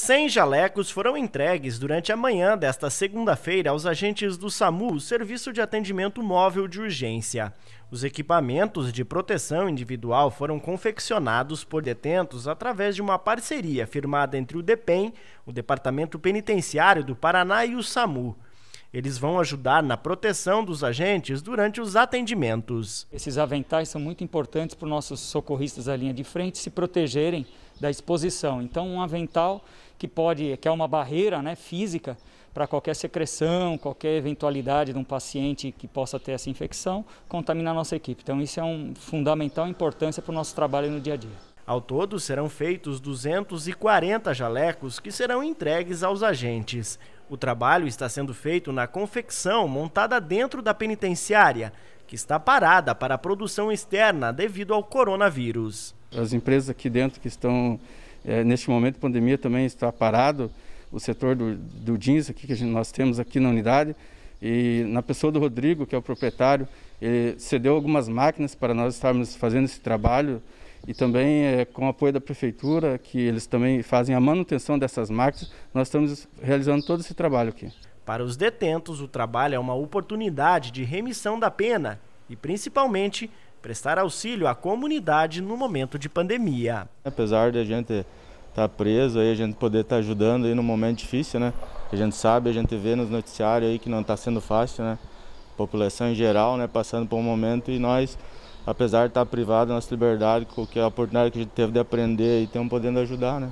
100 jalecos foram entregues durante a manhã desta segunda-feira aos agentes do SAMU, Serviço de Atendimento Móvel de Urgência. Os equipamentos de proteção individual foram confeccionados por detentos através de uma parceria firmada entre o DEPEN, o Departamento Penitenciário do Paraná e o SAMU. Eles vão ajudar na proteção dos agentes durante os atendimentos. Esses aventais são muito importantes para os nossos socorristas da linha de frente se protegerem da exposição. Então, um avental que pode, que é uma barreira né, física para qualquer secreção, qualquer eventualidade de um paciente que possa ter essa infecção, contaminar a nossa equipe. Então, isso é um fundamental importância para o nosso trabalho no dia a dia. Ao todo, serão feitos 240 jalecos que serão entregues aos agentes. O trabalho está sendo feito na confecção montada dentro da penitenciária, que está parada para a produção externa devido ao coronavírus as empresas aqui dentro que estão, é, neste momento de pandemia, também está parado o setor do, do jeans aqui que gente, nós temos aqui na unidade. E na pessoa do Rodrigo, que é o proprietário, ele cedeu algumas máquinas para nós estarmos fazendo esse trabalho e também é, com o apoio da prefeitura, que eles também fazem a manutenção dessas máquinas, nós estamos realizando todo esse trabalho aqui. Para os detentos, o trabalho é uma oportunidade de remissão da pena e principalmente prestar auxílio à comunidade no momento de pandemia. Apesar de a gente estar tá preso, aí a gente poder estar tá ajudando aí num momento difícil, né? A gente sabe, a gente vê nos noticiários aí que não está sendo fácil, né? A população em geral, né, passando por um momento e nós, apesar de estar tá privado da nossa liberdade, com a oportunidade que a gente teve de aprender e estamos podendo ajudar, né?